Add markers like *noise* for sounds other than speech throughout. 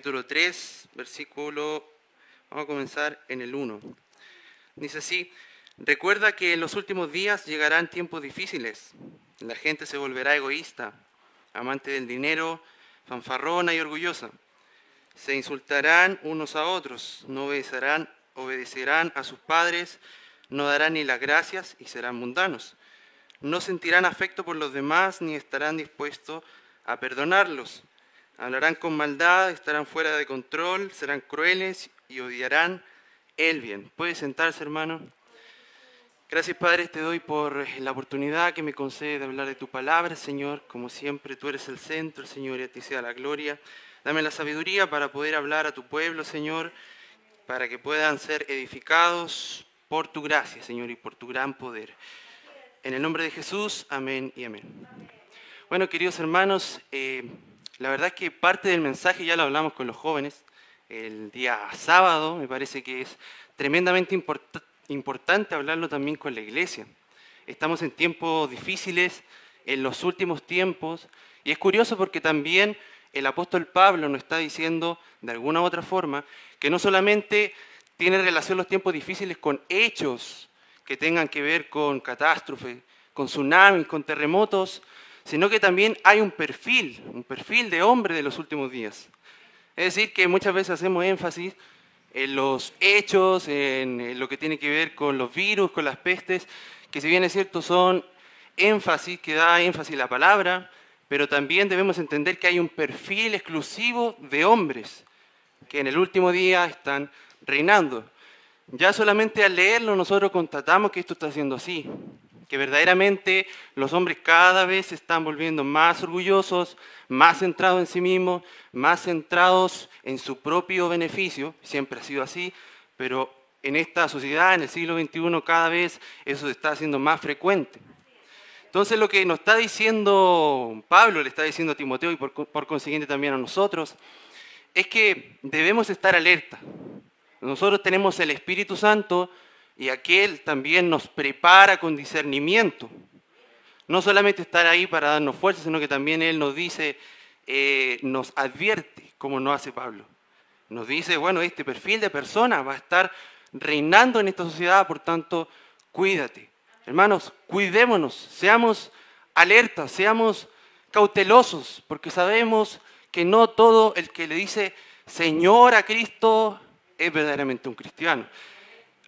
capítulo 3, versículo, vamos a comenzar en el 1. Dice así, recuerda que en los últimos días llegarán tiempos difíciles, la gente se volverá egoísta, amante del dinero, fanfarrona y orgullosa. Se insultarán unos a otros, no obedecerán, obedecerán a sus padres, no darán ni las gracias y serán mundanos. No sentirán afecto por los demás ni estarán dispuestos a perdonarlos. Hablarán con maldad, estarán fuera de control, serán crueles y odiarán el bien. ¿Puede sentarse, hermano? Gracias, Padre, te doy por la oportunidad que me concede de hablar de tu palabra, Señor. Como siempre, tú eres el centro, Señor, y a ti sea la gloria. Dame la sabiduría para poder hablar a tu pueblo, Señor, para que puedan ser edificados por tu gracia, Señor, y por tu gran poder. En el nombre de Jesús, amén y amén. Bueno, queridos hermanos, eh, la verdad es que parte del mensaje ya lo hablamos con los jóvenes el día sábado, me parece que es tremendamente importante hablarlo también con la iglesia. Estamos en tiempos difíciles, en los últimos tiempos, y es curioso porque también el apóstol Pablo nos está diciendo, de alguna u otra forma, que no solamente tiene relación los tiempos difíciles con hechos que tengan que ver con catástrofes, con tsunamis, con terremotos, sino que también hay un perfil, un perfil de hombre de los últimos días. Es decir, que muchas veces hacemos énfasis en los hechos, en lo que tiene que ver con los virus, con las pestes, que si bien es cierto son énfasis, que da énfasis la palabra, pero también debemos entender que hay un perfil exclusivo de hombres que en el último día están reinando. Ya solamente al leerlo nosotros constatamos que esto está siendo así que verdaderamente los hombres cada vez se están volviendo más orgullosos, más centrados en sí mismos, más centrados en su propio beneficio, siempre ha sido así, pero en esta sociedad, en el siglo XXI, cada vez eso se está haciendo más frecuente. Entonces lo que nos está diciendo Pablo, le está diciendo a Timoteo y por, consiguiente también a nosotros, es que debemos estar alerta. Nosotros tenemos el Espíritu Santo, y aquel también nos prepara con discernimiento. No solamente estar ahí para darnos fuerza, sino que también Él nos dice, eh, nos advierte, como no hace Pablo. Nos dice, bueno, este perfil de persona va a estar reinando en esta sociedad, por tanto, cuídate. Hermanos, cuidémonos, seamos alertas, seamos cautelosos, porque sabemos que no todo el que le dice Señor a Cristo es verdaderamente un cristiano.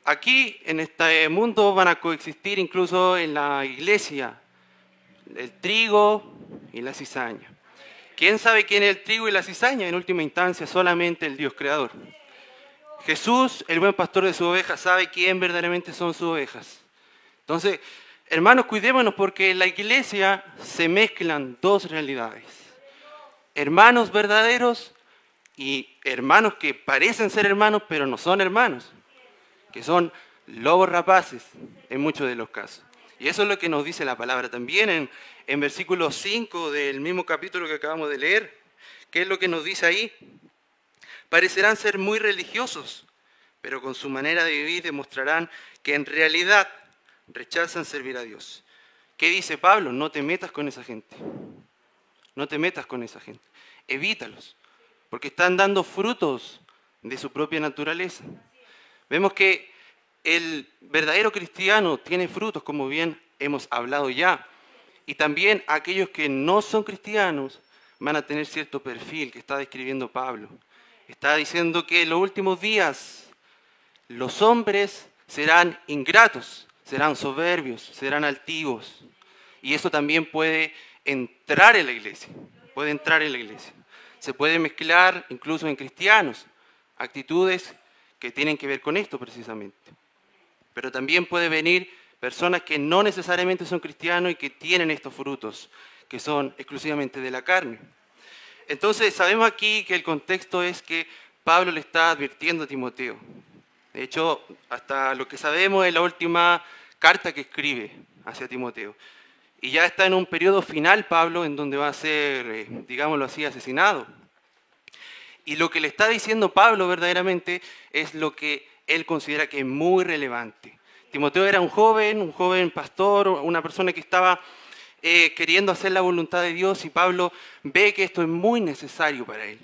Aquí, en este mundo, van a coexistir incluso en la iglesia el trigo y la cizaña. ¿Quién sabe quién es el trigo y la cizaña? En última instancia, solamente el Dios creador. Jesús, el buen pastor de sus ovejas, sabe quién verdaderamente son sus ovejas. Entonces, hermanos, cuidémonos porque en la iglesia se mezclan dos realidades. Hermanos verdaderos y hermanos que parecen ser hermanos, pero no son hermanos que son lobos rapaces en muchos de los casos. Y eso es lo que nos dice la palabra también en, versículo 5 del mismo capítulo que acabamos de leer. ¿Qué es lo que nos dice ahí? Parecerán ser muy religiosos, pero con su manera de vivir demostrarán que en realidad rechazan servir a Dios. ¿Qué dice Pablo? No te metas con esa gente. No te metas con esa gente. Evítalos, porque están dando frutos de su propia naturaleza. Vemos que el verdadero cristiano tiene frutos, como bien hemos hablado ya. Y también aquellos que no son cristianos van a tener cierto perfil que está describiendo Pablo. Está diciendo que en los últimos días los hombres serán ingratos, serán soberbios, serán altivos. Y eso también puede entrar en la iglesia, puede entrar en la iglesia. Se puede mezclar incluso en cristianos actitudes que tienen que ver con esto precisamente. Pero también puede venir personas que no necesariamente son cristianos y que tienen estos frutos, que son exclusivamente de la carne. Entonces sabemos aquí que el contexto es que Pablo le está advirtiendo a Timoteo. De hecho, hasta lo que sabemos es la última carta que escribe hacia Timoteo. Y ya está en un periodo final Pablo en donde va a ser, eh, digámoslo así, asesinado y lo que le está diciendo Pablo verdaderamente es lo que él considera que es muy relevante. Timoteo era un joven, un joven pastor, una persona que estaba eh, queriendo hacer la voluntad de Dios y Pablo ve que esto es muy necesario para él.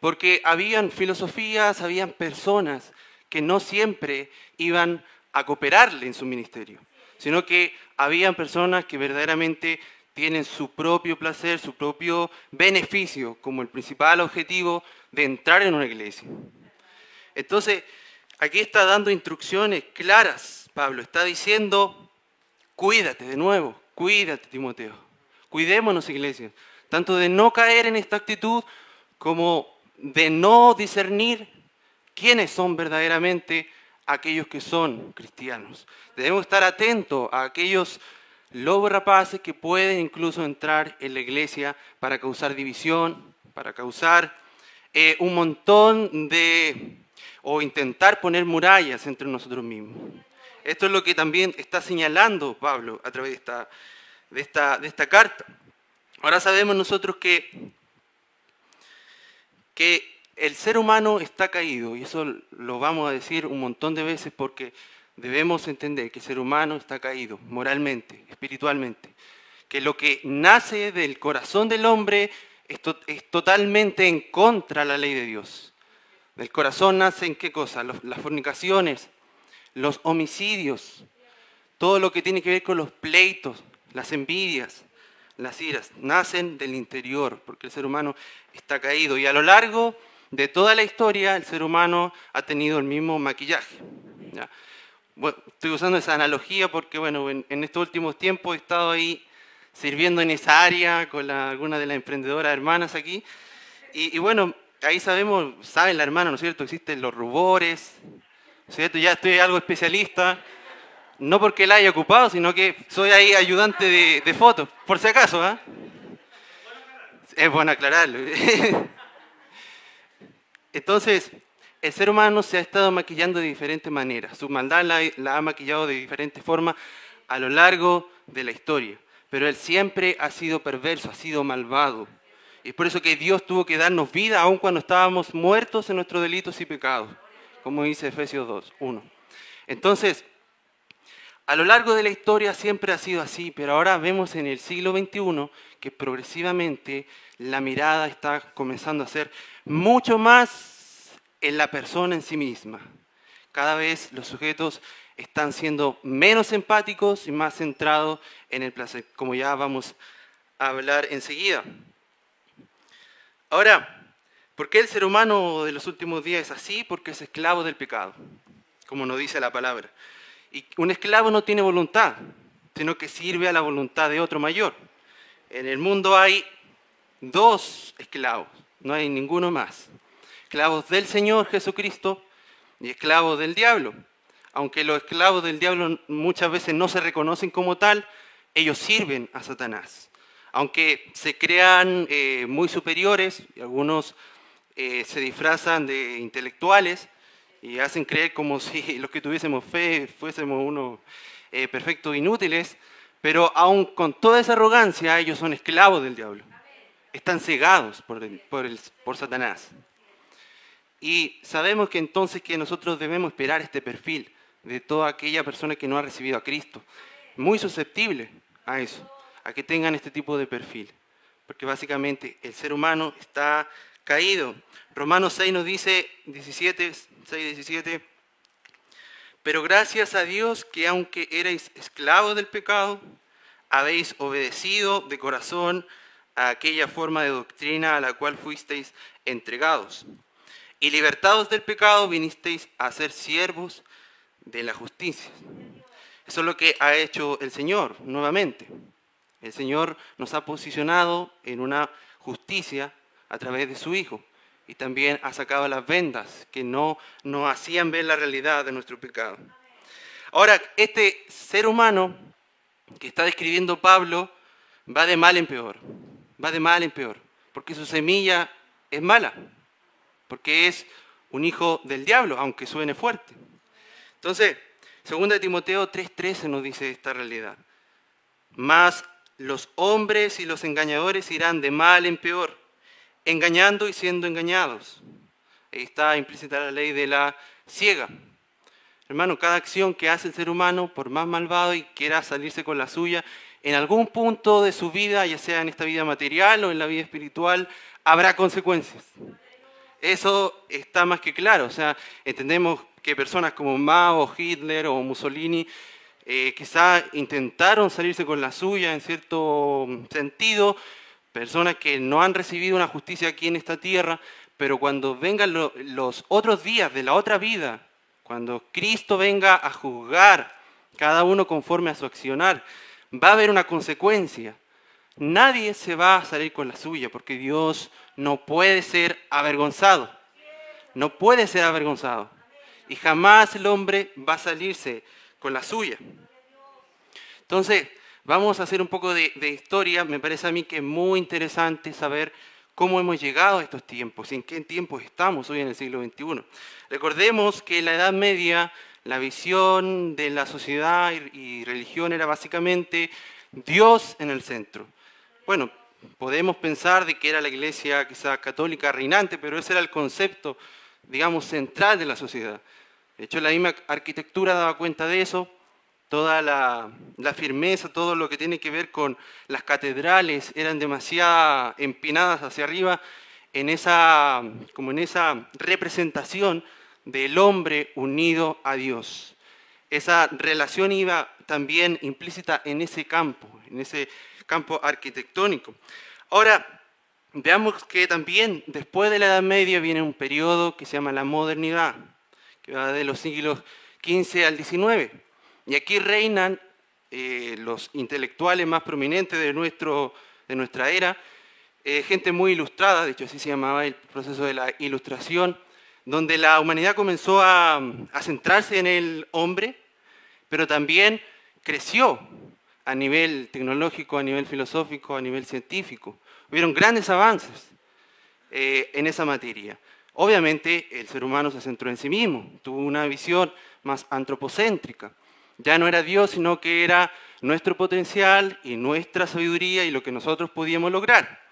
Porque habían filosofías, habían personas que no siempre iban a cooperarle en su ministerio, sino que habían personas que verdaderamente tienen su propio placer, su propio beneficio como el principal objetivo de entrar en una iglesia. Entonces, aquí está dando instrucciones claras, Pablo, está diciendo, cuídate de nuevo, cuídate, Timoteo, cuidémonos, iglesia, tanto de no caer en esta actitud como de no discernir quiénes son verdaderamente aquellos que son cristianos. Debemos estar atentos a aquellos lobo rapaces que pueden incluso entrar en la iglesia para causar división, para causar eh, un montón de, o intentar poner murallas entre nosotros mismos. Esto es lo que también está señalando Pablo a través de esta, de esta, de esta carta. Ahora sabemos nosotros que, que el ser humano está caído, y eso lo vamos a decir un montón de veces porque debemos entender que el ser humano está caído moralmente, espiritualmente, que lo que nace del corazón del hombre es, es totalmente en contra de la ley de Dios. Del corazón nacen qué cosas? las fornicaciones, los homicidios, todo lo que tiene que ver con los pleitos, las envidias, las iras, nacen del interior, porque el ser humano está caído. Y a lo largo de toda la historia, el ser humano ha tenido el mismo maquillaje estoy usando esa analogía porque, bueno, en, estos últimos tiempos he estado ahí sirviendo en esa área con alguna de las emprendedoras hermanas aquí. Y, bueno, ahí sabemos, saben la hermana, ¿no es cierto? Existen los rubores, ¿no es cierto? Ya estoy algo especialista, no porque la haya ocupado, sino que soy ahí ayudante de, fotos, por si acaso, ¿eh? Es bueno aclararlo. *laughs* Entonces, el ser humano se ha estado maquillando de diferentes maneras. Su maldad la, ha maquillado de diferentes formas a lo largo de la historia. Pero él siempre ha sido perverso, ha sido malvado. Y es por eso que Dios tuvo que darnos vida aun cuando estábamos muertos en nuestros delitos y pecados, como dice Efesios 2, 1. Entonces, a lo largo de la historia siempre ha sido así, pero ahora vemos en el siglo XXI que progresivamente la mirada está comenzando a ser mucho más en la persona en sí misma. Cada vez los sujetos están siendo menos empáticos y más centrados en el placer, como ya vamos a hablar enseguida. Ahora, ¿por qué el ser humano de los últimos días es así? Porque es esclavo del pecado, como nos dice la palabra. Y un esclavo no tiene voluntad, sino que sirve a la voluntad de otro mayor. En el mundo hay dos esclavos, no hay ninguno más esclavos del Señor Jesucristo y esclavos del diablo. Aunque los esclavos del diablo muchas veces no se reconocen como tal, ellos sirven a Satanás. Aunque se crean eh, muy superiores, y algunos eh, se disfrazan de intelectuales y hacen creer como *laughs* si los que tuviésemos fe fuésemos unos eh, perfectos inútiles, pero aún con toda esa arrogancia ellos son esclavos del diablo. Están cegados por, por Satanás. Y sabemos que entonces que nosotros debemos esperar este perfil de toda aquella persona que no ha recibido a Cristo. Muy susceptible a eso, a que tengan este tipo de perfil. Porque básicamente el ser humano está caído. Romanos 6 nos dice, 17, 6, 17, pero gracias a Dios que aunque erais esclavos del pecado, habéis obedecido de corazón a aquella forma de doctrina a la cual fuisteis entregados y libertados del pecado vinisteis a ser siervos de la justicia. Eso es lo que ha hecho el Señor nuevamente. El Señor nos ha posicionado en una justicia a través de su Hijo y también ha sacado las vendas que no nos hacían ver la realidad de nuestro pecado. Ahora, este ser humano que está describiendo Pablo va de mal en peor, va de mal en peor, porque su semilla es mala porque es un hijo del diablo, aunque suene fuerte. Entonces, 2 Timoteo 3:13 nos dice esta realidad. Más los hombres y los engañadores irán de mal en peor, engañando y siendo engañados. Ahí está implícita la ley de la ciega. Hermano, cada acción que hace el ser humano, por más malvado y quiera salirse con la suya, en algún punto de su vida, ya sea en esta vida material o en la vida espiritual, habrá consecuencias eso está más que claro. O sea, entendemos que personas como Mao, Hitler o Mussolini eh, quizá intentaron salirse con la suya en cierto sentido, personas que no han recibido una justicia aquí en esta tierra, pero cuando vengan los otros días de la otra vida, cuando Cristo venga a juzgar cada uno conforme a su accionar, va a haber una consecuencia nadie se va a salir con la suya, porque Dios no puede ser avergonzado. No puede ser avergonzado. Y jamás el hombre va a salirse con la suya. Entonces, vamos a hacer un poco de, historia. Me parece a mí que es muy interesante saber cómo hemos llegado a estos tiempos, en qué tiempos estamos hoy en el siglo XXI. Recordemos que en la Edad Media la visión de la sociedad y religión era básicamente Dios en el centro. Bueno, podemos pensar de que era la iglesia quizá católica reinante, pero ese era el concepto, digamos, central de la sociedad. De hecho, la misma arquitectura daba cuenta de eso, toda la, firmeza, todo lo que tiene que ver con las catedrales eran demasiado empinadas hacia arriba en esa, como en esa representación del hombre unido a Dios. Esa relación iba también implícita en ese campo, en ese campo arquitectónico. Ahora, veamos que también después de la Edad Media viene un periodo que se llama la modernidad, que va de los siglos XV al XIX. Y aquí reinan eh, los intelectuales más prominentes de, nuestro, de nuestra era, eh, gente muy ilustrada, de hecho así se llamaba el proceso de la ilustración, donde la humanidad comenzó a centrarse en el hombre, pero también creció a nivel tecnológico, a nivel filosófico, a nivel científico. Hubieron grandes avances eh, en esa materia. Obviamente el ser humano se centró en sí mismo, tuvo una visión más antropocéntrica. Ya no era Dios, sino que era nuestro potencial y nuestra sabiduría y lo que nosotros podíamos lograr.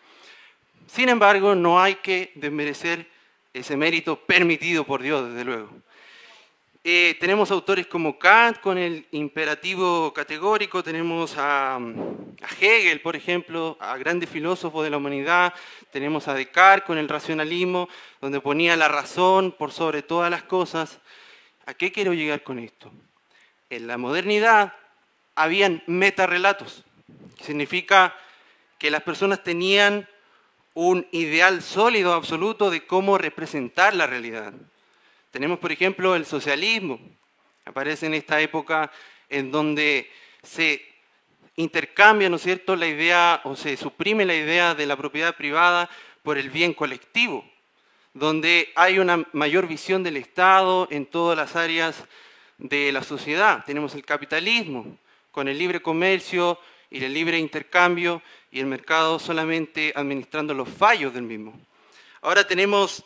Sin embargo, no hay que desmerecer ese mérito permitido por Dios, desde luego. Eh, tenemos autores como Kant con el imperativo categórico, tenemos a, Hegel, por ejemplo, a grandes filósofos de la humanidad, tenemos a Descartes con el racionalismo, donde ponía la razón por sobre todas las cosas. ¿A qué quiero llegar con esto? En la modernidad habían metarrelatos, que significa que las personas tenían un ideal sólido absoluto de cómo representar la realidad. Tenemos, por ejemplo, el socialismo. Aparece en esta época en donde se intercambia, ¿no es cierto?, la idea o se suprime la idea de la propiedad privada por el bien colectivo, donde hay una mayor visión del Estado en todas las áreas de la sociedad. Tenemos el capitalismo, con el libre comercio y el libre intercambio y el mercado solamente administrando los fallos del mismo. Ahora tenemos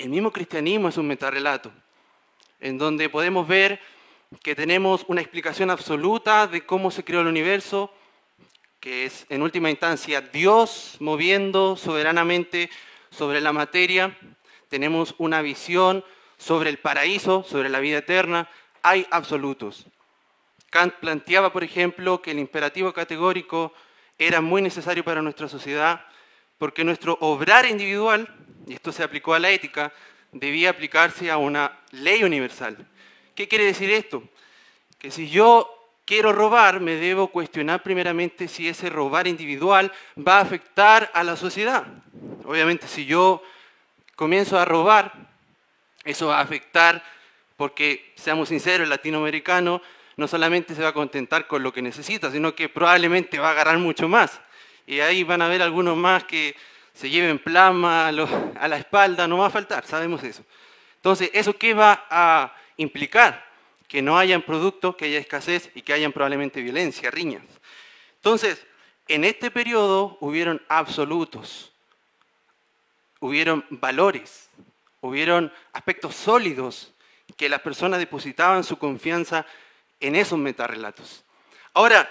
el mismo cristianismo es un metarrelato, en donde podemos ver que tenemos una explicación absoluta de cómo se creó el universo, que es en última instancia Dios moviendo soberanamente sobre la materia. Tenemos una visión sobre el paraíso, sobre la vida eterna. Hay absolutos. Kant planteaba, por ejemplo, que el imperativo categórico era muy necesario para nuestra sociedad porque nuestro obrar individual, y esto se aplicó a la ética, debía aplicarse a una ley universal. ¿Qué quiere decir esto? Que si yo quiero robar, me debo cuestionar primeramente si ese robar individual va a afectar a la sociedad. Obviamente, si yo comienzo a robar, eso va a afectar, porque seamos sinceros, el latinoamericano no solamente se va a contentar con lo que necesita, sino que probablemente va a agarrar mucho más y ahí van a ver algunos más que se lleven plasma a, la espalda, no va a faltar, sabemos eso. Entonces, ¿eso qué va a implicar? Que no hayan producto que haya escasez y que hayan probablemente violencia, riñas. Entonces, en este periodo hubieron absolutos, hubieron valores, hubieron aspectos sólidos que las personas depositaban su confianza en esos metarrelatos. Ahora,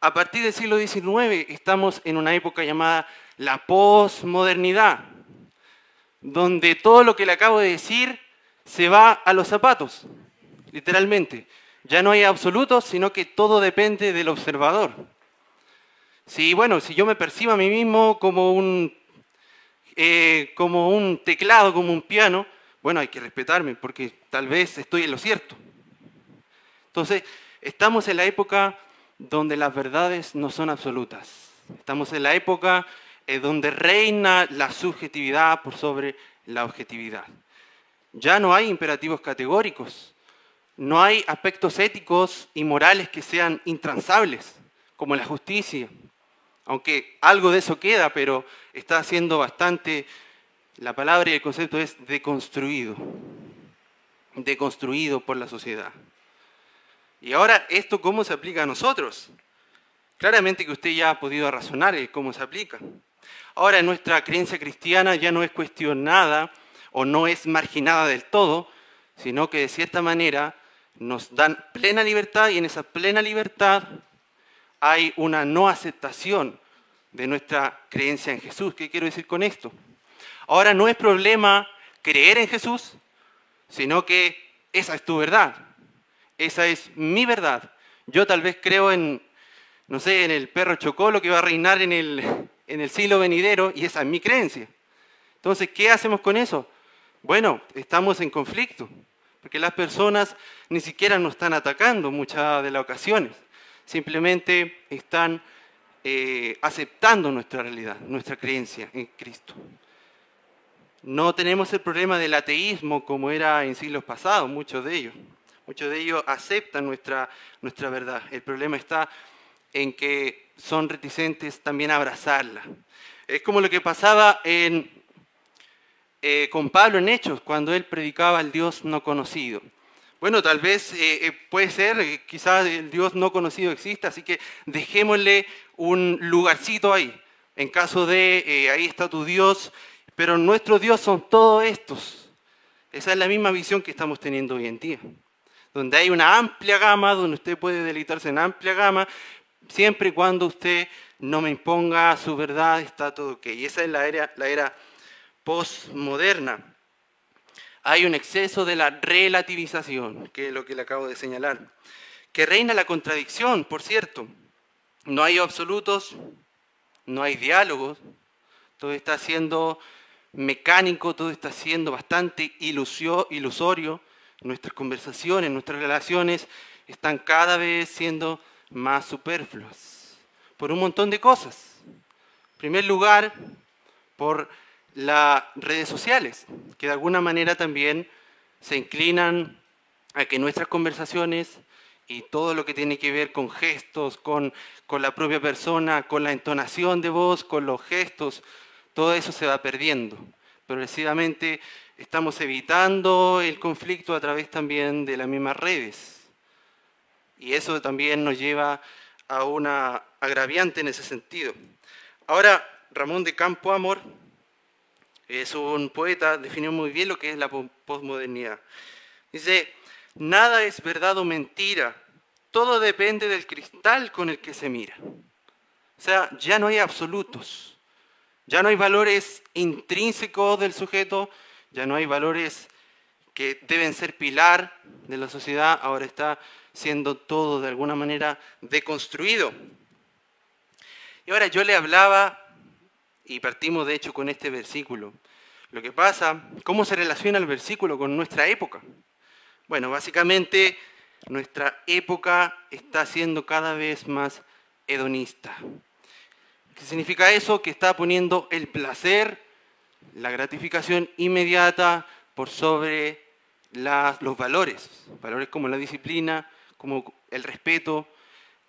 a partir del siglo XIX estamos en una época llamada la posmodernidad, donde todo lo que le acabo de decir se va a los zapatos, literalmente. Ya no hay absolutos, sino que todo depende del observador. Si, bueno, si yo me percibo a mí mismo como un, eh, como un teclado, como un piano, bueno, hay que respetarme porque tal vez estoy en lo cierto. Entonces, estamos en la época donde las verdades no son absolutas. Estamos en la época eh, donde reina la subjetividad por sobre la objetividad. Ya no hay imperativos categóricos, no hay aspectos éticos y morales que sean intransables, como la justicia, aunque algo de eso queda, pero está siendo bastante, la palabra y el concepto es deconstruido, deconstruido por la sociedad. Y ahora, ¿esto cómo se aplica a nosotros? Claramente que usted ya ha podido razonar cómo se aplica. Ahora, nuestra creencia cristiana ya no es cuestionada o no es marginada del todo, sino que de cierta manera nos dan plena libertad y en esa plena libertad hay una no aceptación de nuestra creencia en Jesús. ¿Qué quiero decir con esto? Ahora no es problema creer en Jesús, sino que esa es tu verdad. Esa es mi verdad. Yo tal vez creo en, no sé, en el perro chocolo que va a reinar en el, siglo venidero y esa es mi creencia. Entonces, ¿qué hacemos con eso? Bueno, estamos en conflicto, porque las personas ni siquiera nos están atacando muchas de las ocasiones, simplemente están eh, aceptando nuestra realidad, nuestra creencia en Cristo. No tenemos el problema del ateísmo como era en siglos pasados, muchos de ellos. Muchos de ellos aceptan nuestra, nuestra verdad. El problema está en que son reticentes también a abrazarla. Es como lo que pasaba eh, con Pablo en Hechos, cuando él predicaba al Dios no conocido. Bueno, tal vez eh, eh, puede ser, quizás el Dios no conocido exista, así que dejémosle un lugarcito ahí, en caso de ahí está tu Dios, pero nuestro Dios son todos estos. Esa es la misma visión que estamos teniendo hoy en día donde hay una amplia gama, donde usted puede deleitarse en amplia gama, siempre y cuando usted no me imponga su verdad, está todo ok. Y esa es la era, la era postmoderna. Hay un exceso de la relativización, que es lo que le acabo de señalar, que reina la contradicción, por cierto. No hay absolutos, no hay diálogos, todo está siendo mecánico, todo está siendo bastante ilusorio, nuestras conversaciones, nuestras relaciones están cada vez siendo más superfluas por un montón de cosas. En primer lugar, por las redes sociales, que de alguna manera también se inclinan a que nuestras conversaciones y todo lo que tiene que ver con gestos, con, con la propia persona, con la entonación de voz, con los gestos, todo eso se va perdiendo. Progresivamente Estamos evitando el conflicto a través también de las mismas redes. Y eso también nos lleva a una agraviante en ese sentido. Ahora, Ramón de Campo Amor es un poeta, definió muy bien lo que es la posmodernidad. Dice, nada es verdad o mentira, todo depende del cristal con el que se mira. O sea, ya no hay absolutos, ya no hay valores intrínsecos del sujeto, ya no hay valores que deben ser pilar de la sociedad, ahora está siendo todo de alguna manera deconstruido. Y ahora yo le hablaba, y partimos de hecho con este versículo, lo que pasa, cómo se relaciona el versículo con nuestra época. Bueno, básicamente nuestra época está siendo cada vez más hedonista. ¿Qué significa eso? Que está poniendo el placer la gratificación inmediata por sobre los valores, valores como la disciplina, como el respeto.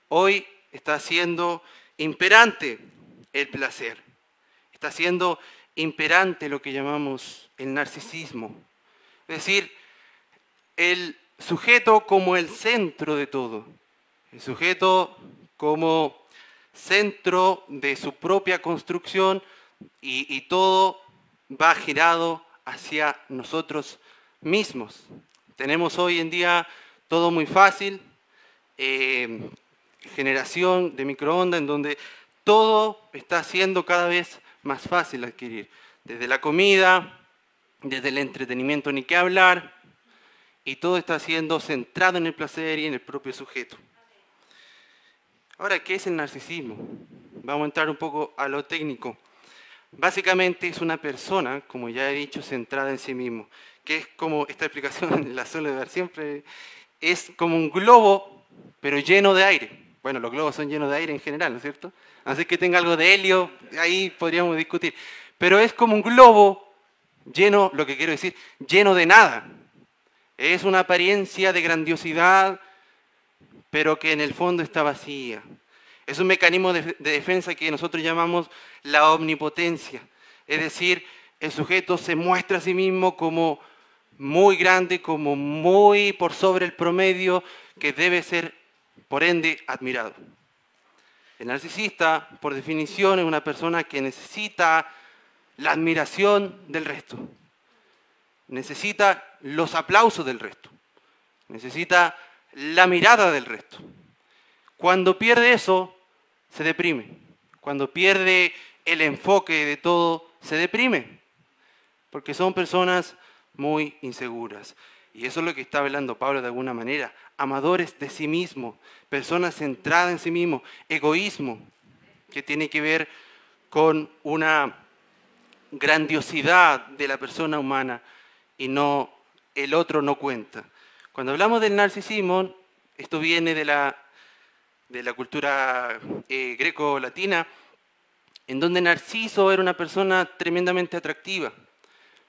Hoy está siendo imperante el placer, está siendo imperante lo que llamamos el narcisismo, es decir, el sujeto como el centro de todo, el sujeto como centro de su propia construcción y todo va girado hacia nosotros mismos. Tenemos hoy en día todo muy fácil, eh, generación de microondas en donde todo está siendo cada vez más fácil adquirir. Desde la comida, desde el entretenimiento ni qué hablar, y todo está siendo centrado en el placer y en el propio sujeto. Ahora, ¿qué es el narcisismo? Vamos a entrar un poco a lo técnico. Básicamente es una persona, como ya he dicho, centrada en sí mismo, que es como, esta explicación *laughs* la suele dar siempre, es como un globo, pero lleno de aire. Bueno, los globos son llenos de aire en general, ¿no es cierto? Así que tenga algo de helio, ahí podríamos discutir. Pero es como un globo lleno, lo que quiero decir, lleno de nada. Es una apariencia de grandiosidad, pero que en el fondo está vacía. Es un mecanismo de, defensa que nosotros llamamos la omnipotencia. Es decir, el sujeto se muestra a sí mismo como muy grande, como muy por sobre el promedio, que debe ser, por ende, admirado. El narcisista, por definición, es una persona que necesita la admiración del resto, necesita los aplausos del resto, necesita la mirada del resto. Cuando pierde eso, se deprime. Cuando pierde el enfoque de todo, se deprime. Porque son personas muy inseguras. Y eso es lo que está hablando Pablo de alguna manera. Amadores de sí mismo, personas centradas en sí mismo, egoísmo, que tiene que ver con una grandiosidad de la persona humana y no el otro no cuenta. Cuando hablamos del narcisismo, esto viene de la de la cultura eh, greco-latina, en donde Narciso era una persona tremendamente atractiva.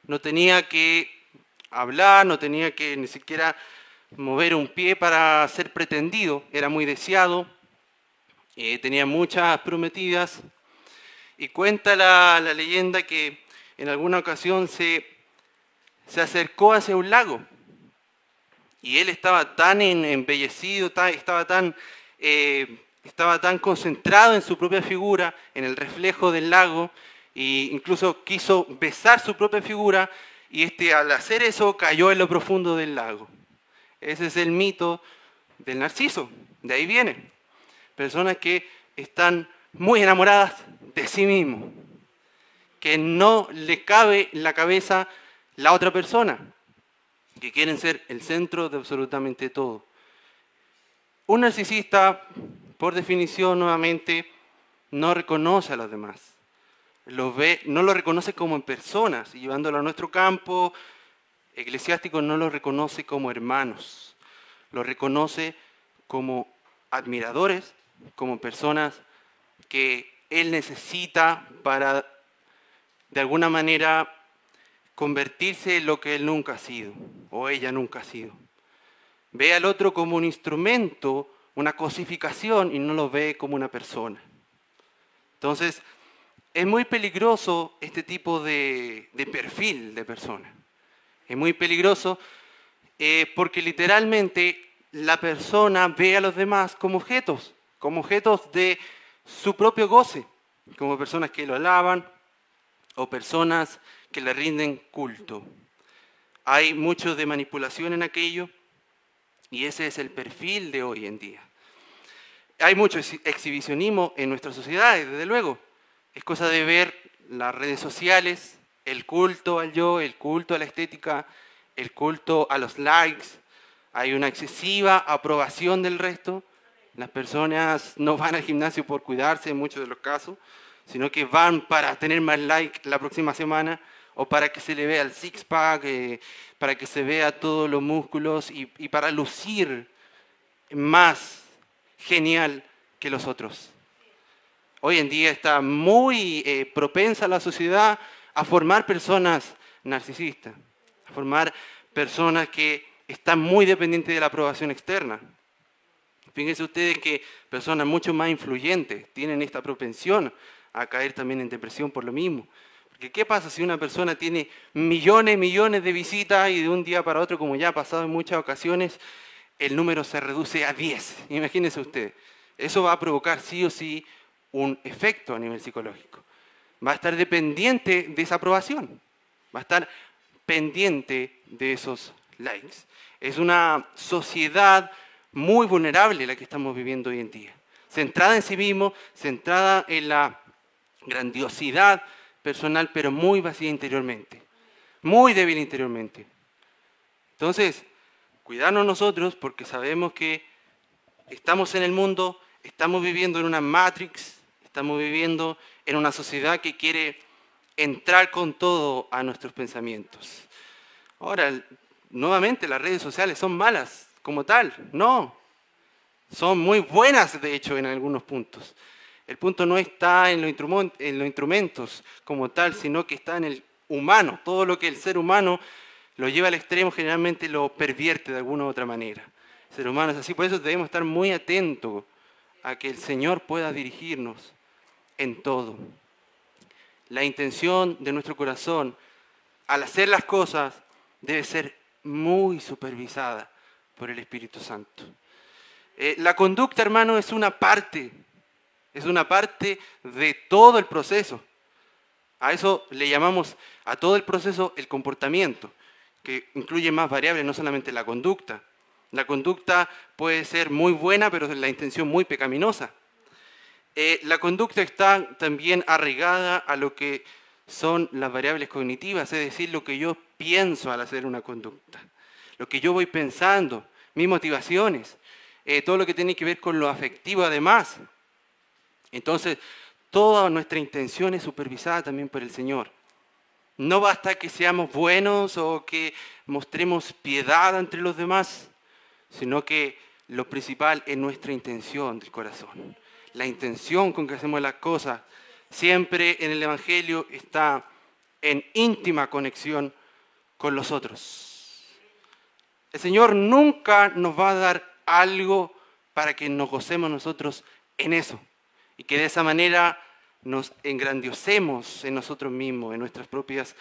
No tenía que hablar, no tenía que ni siquiera mover un pie para ser pretendido, era muy deseado, eh, tenía muchas prometidas, y cuenta la, leyenda que en alguna ocasión se, se acercó hacia un lago y él estaba tan embellecido, estaba tan eh, estaba tan concentrado en su propia figura, en el reflejo del lago, e incluso quiso besar su propia figura, y este, al hacer eso cayó en lo profundo del lago. Ese es el mito del narciso, de ahí viene. Personas que están muy enamoradas de sí mismos, que no le cabe en la cabeza la otra persona, que quieren ser el centro de absolutamente todo. Un narcisista, por definición nuevamente, no reconoce a los demás. ve, no lo reconoce como personas. llevándolo a nuestro campo eclesiástico, no los reconoce como hermanos. Los reconoce como admiradores, como personas que él necesita para, de alguna manera, convertirse en lo que él nunca ha sido o ella nunca ha sido. Ve al otro como un instrumento, una cosificación y no lo ve como una persona. Entonces, es muy peligroso este tipo de, perfil de persona. Es muy peligroso eh, porque literalmente la persona ve a los demás como objetos, como objetos de su propio goce, como personas que lo alaban o personas que le rinden culto. Hay mucho de manipulación en aquello y ese es el perfil de hoy en día. Hay mucho exhibicionismo en nuestra sociedad, desde luego. Es cosa de ver las redes sociales, el culto al yo, el culto a la estética, el culto a los likes. Hay una excesiva aprobación del resto. Las personas no van al gimnasio por cuidarse en muchos de los casos, sino que van para tener más likes la próxima semana o para que se le vea el six-pack, eh, para que se vea todos los músculos y, para lucir más genial que los otros. Hoy en día está muy eh, propensa la sociedad a formar personas narcisistas, a formar personas que están muy dependientes de la aprobación externa. Fíjense ustedes que personas mucho más influyentes tienen esta propensión a caer también en depresión por lo mismo. ¿qué pasa si una persona tiene millones, millones de visitas y de un día para otro, como ya ha pasado en muchas ocasiones, el número se reduce a 10? Imagínense usted. Eso va a provocar sí o sí un efecto a nivel psicológico. Va a estar dependiente de esa aprobación. Va a estar pendiente de esos likes. Es una sociedad muy vulnerable la que estamos viviendo hoy en día. Centrada en sí mismo, centrada en la grandiosidad personal, pero muy vacía interiormente, muy débil interiormente. Entonces, cuidarnos nosotros porque sabemos que estamos en el mundo, estamos viviendo en una matrix, estamos viviendo en una sociedad que quiere entrar con todo a nuestros pensamientos. Ahora, nuevamente las redes sociales son malas como tal, no, son muy buenas de hecho en algunos puntos. El punto no está en los, instrumentos como tal, sino que está en el humano. Todo lo que el ser humano lo lleva al extremo generalmente lo pervierte de alguna u otra manera. ser humano es así, por eso debemos estar muy atentos a que el Señor pueda dirigirnos en todo. La intención de nuestro corazón al hacer las cosas debe ser muy supervisada por el Espíritu Santo. Eh, la conducta, hermano, es una parte es una parte de todo el proceso. A eso le llamamos a todo el proceso el comportamiento, que incluye más variables, no solamente la conducta. La conducta puede ser muy buena, pero la intención muy pecaminosa. Eh, la conducta está también arraigada a lo que son las variables cognitivas, es decir, lo que yo pienso al hacer una conducta, lo que yo voy pensando, mis motivaciones, eh, todo lo que tiene que ver con lo afectivo además. Entonces, toda nuestra intención es supervisada también por el Señor. No basta que seamos buenos o que mostremos piedad entre los demás, sino que lo principal es nuestra intención del corazón. La intención con que hacemos las cosas siempre en el Evangelio está en íntima conexión con los otros. El Señor nunca nos va a dar algo para que nos gocemos nosotros en eso y que de esa manera nos engrandiocemos en nosotros mismos, en nuestras propias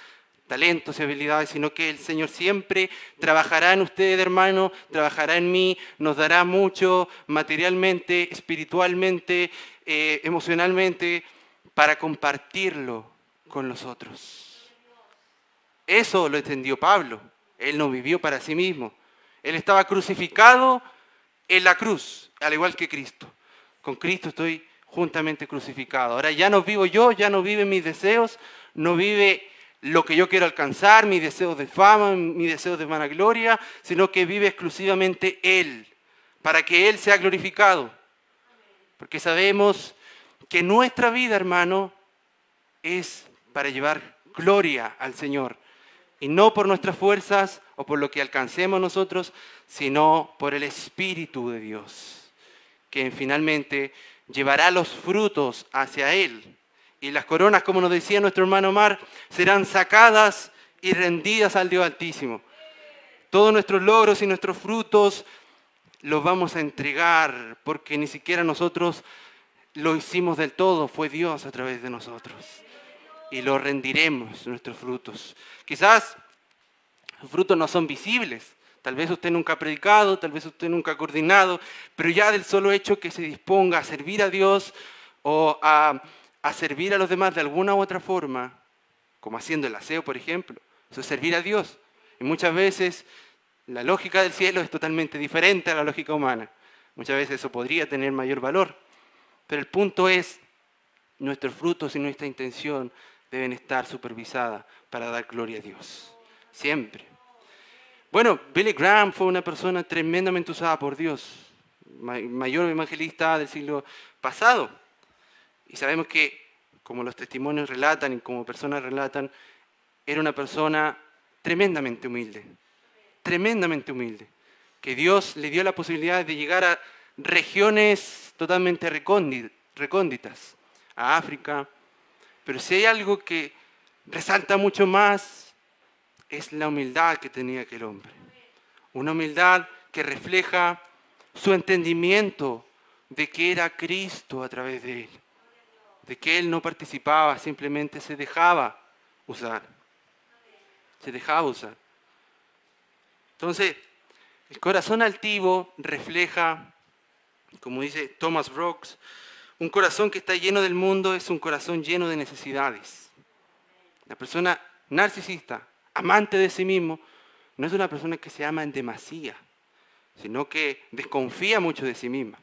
talentos y habilidades, sino que el Señor siempre trabajará en ustedes, hermano, trabajará en mí, nos dará mucho materialmente, espiritualmente, eh, emocionalmente, para compartirlo con nosotros Eso lo entendió Pablo. Él no vivió para sí mismo. Él estaba crucificado en la cruz, al igual que Cristo. Con Cristo estoy juntamente crucificado. Ahora ya no vivo yo, ya no vive mis deseos, no vive lo que yo quiero alcanzar, mis deseos de fama, mis deseos de vanagloria, sino que vive exclusivamente Él, para que Él sea glorificado. Porque sabemos que nuestra vida, hermano, es para llevar gloria al Señor. Y no por nuestras fuerzas o por lo que alcancemos nosotros, sino por el Espíritu de Dios, que finalmente llevará los frutos hacia Él. Y las coronas, como nos decía nuestro hermano Mar, serán sacadas y rendidas al Dios Altísimo. Todos nuestros logros y nuestros frutos los vamos a entregar porque ni siquiera nosotros lo hicimos del todo, fue Dios a través de nosotros. Y lo rendiremos nuestros frutos. Quizás los frutos no son visibles, Tal vez usted nunca ha predicado, tal vez usted nunca ha coordinado, pero ya del solo hecho que se disponga a servir a Dios o a, servir a los demás de alguna u otra forma, como haciendo el aseo, por ejemplo, eso es servir a Dios. Y muchas veces la lógica del cielo es totalmente diferente a la lógica humana. Muchas veces eso podría tener mayor valor. Pero el punto es, nuestros frutos y nuestra intención deben estar supervisadas para dar gloria a Dios. Siempre. Bueno, Billy Graham fue una persona tremendamente usada por Dios, mayor evangelista del siglo pasado. Y sabemos que, como los testimonios relatan y como personas relatan, era una persona tremendamente humilde, tremendamente humilde, que Dios le dio la posibilidad de llegar a regiones totalmente recónditas, a África. Pero si hay algo que resalta mucho más es la humildad que tenía aquel hombre. Una humildad que refleja su entendimiento de que era Cristo a través de él, de que él no participaba, simplemente se dejaba usar, se dejaba usar. Entonces, el corazón altivo refleja, como dice Thomas Brooks, un corazón que está lleno del mundo es un corazón lleno de necesidades. La persona narcisista amante de sí mismo, no es una persona que se ama en demasía, sino que desconfía mucho de sí misma.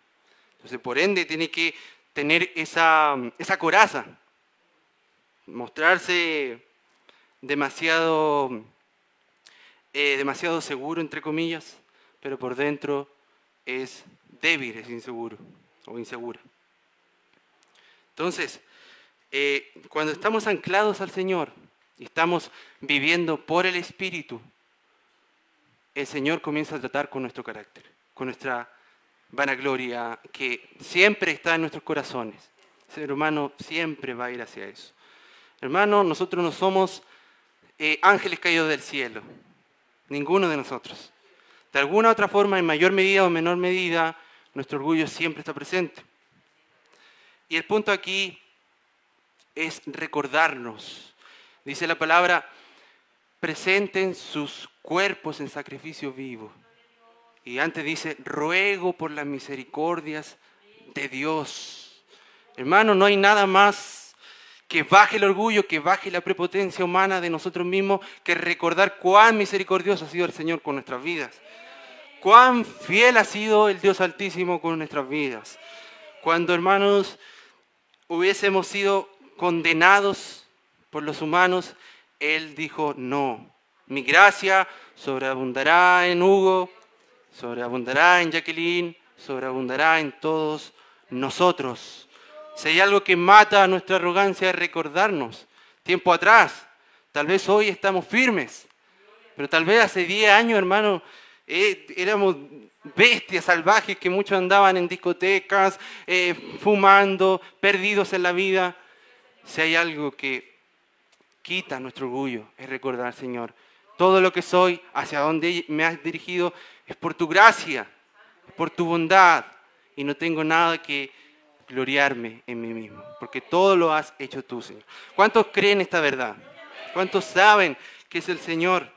Entonces, por ende, tiene que tener esa, esa coraza, mostrarse demasiado, eh, demasiado seguro, entre comillas, pero por dentro es débil, es inseguro o insegura. Entonces, eh, cuando estamos anclados al Señor, estamos viviendo por el Espíritu, el Señor comienza a tratar con nuestro carácter, con nuestra vanagloria que siempre está en nuestros corazones. El ser humano siempre va a ir hacia eso. Hermano, nosotros no somos eh, ángeles caídos del cielo, ninguno de nosotros. De alguna u otra forma, en mayor medida o menor medida, nuestro orgullo siempre está presente. Y el punto aquí es recordarnos Dice la palabra, presenten sus cuerpos en sacrificio vivo. Y antes dice, ruego por las misericordias de Dios. Hermano, no hay nada más que baje el orgullo, que baje la prepotencia humana de nosotros mismos, que recordar cuán misericordioso ha sido el Señor con nuestras vidas. Cuán fiel ha sido el Dios Altísimo con nuestras vidas. Cuando, hermanos, hubiésemos sido condenados por los humanos, él dijo, no, mi gracia sobreabundará en Hugo, sobreabundará en Jacqueline, sobreabundará en todos nosotros. Si hay algo que mata nuestra arrogancia es recordarnos, tiempo atrás, tal vez hoy estamos firmes, pero tal vez hace 10 años, hermano, eh, éramos bestias salvajes que muchos andaban en discotecas, eh, fumando, perdidos en la vida. Si hay algo que quita nuestro orgullo, es recordar, Señor, todo lo que soy, hacia dónde me has dirigido, es por tu gracia, por tu bondad, y no tengo nada que gloriarme en mí mismo, porque todo lo has hecho tú, Señor. ¿Cuántos creen esta verdad? ¿Cuántos saben que es el Señor?